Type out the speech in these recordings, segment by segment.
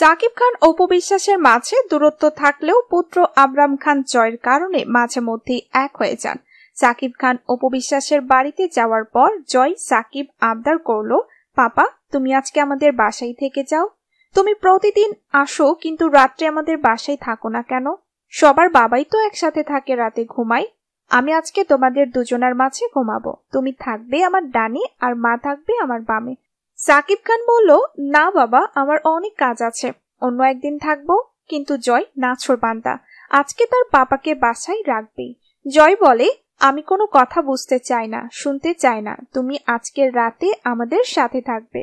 সাকিব খান অপবিশ্বাসের মাঝে দূরত্ব থাকলেও পুত্র আবরাম খান জয়ের কারণে মাঝে মধ্যেই এক হয়ে যান সাকিব খান অপবিশ্বাসের বাড়িতে যাওয়ার পর জয় সাকিব আবদার করল পাপা তুমি আজকে আমাদের বাসায় থেকে যাও তুমি প্রতিদিন আসো কিন্তু রাত্রে আমাদের বাসায় থাকো না কেন সবার বাবাই তো একসাথে থাকে রাতে ঘুমাই আমি আজকে তোমাদের দুজনের মাঝে ঘুমাবো তুমি থাকবে আমার ডানে আর মা থাকবে আমার বামে সাকিব খান বলল না বাবা আমার অনেক কাজ আছে অন্য একদিন থাকবো কিন্তু জয় নাছর বান্দা আজকে তার বাবাকে বাসায় রাখবেই জয় বলে আমি কোনো কথা বুঝতে চাই না শুনতে চাই না তুমি আজকের রাতে আমাদের সাথে থাকবে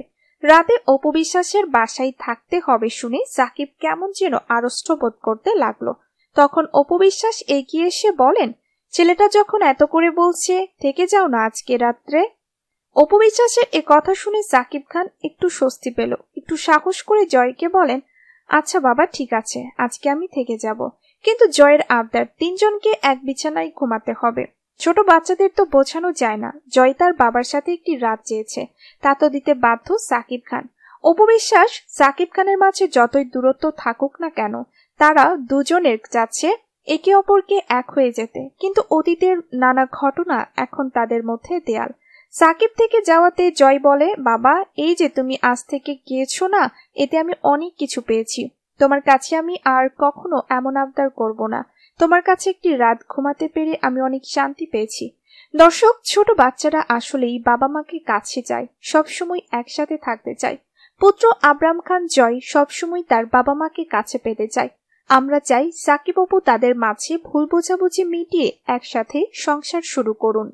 রাতে অপবিশ্বাসের বাসায় থাকতে হবে শুনে সাকিব কেমন যেন আড়ষ্ট বোধ করতে লাগলো তখন অপবিশ্বাস এগিয়ে এসে বলেন ছেলেটা যখন এত করে বলছে থেকে যাও না আজকে রাত্রে অপু বিশ্বাসের এ কথা শুনে সাকিব খান একটু স্বস্তি পেল একটু সাহস করে জয়কে বলেন আচ্ছা বাবা ঠিক আছে আজকে আমি থেকে যাব কিন্তু জয়ের আবদার তিনজনকে এক বিছানায় ঘুমাতে হবে ছোট বাচ্চাদের তো বোঝানো যায় না জয় তার বাবার সাথে একটি রাত চেয়েছে তা তো দিতে বাধ্য সাকিব খান অপবিশ্বাস সাকিব খানের মাঝে যতই দূরত্ব থাকুক না কেন তারা দুজনের যাচ্ছে একে অপরকে এক হয়ে যেতে কিন্তু অতীতের নানা ঘটনা এখন তাদের মধ্যে দেয়াল সাকিব থেকে যাওয়াতে জয় বলে বাবা এই যে তুমি আজ থেকে গিয়েছো না এতে আমি অনেক কিছু পেয়েছি তোমার কাছে আমি আর কখনো এমন আবদার করব না তোমার কাছে একটি রাত ঘুমাতে পেরে আমি অনেক শান্তি পেয়েছি দর্শক ছোট বাচ্চারা আসলেই বাবা মাকে কাছে চায় সবসময় একসাথে থাকতে চায় পুত্র আব্রাম খান জয় সবসময় তার বাবা মাকে কাছে পেতে চায় আমরা চাই সাকিব তাদের মাঝে ভুল বোঝাবুঝি মিটিয়ে একসাথে সংসার শুরু করুন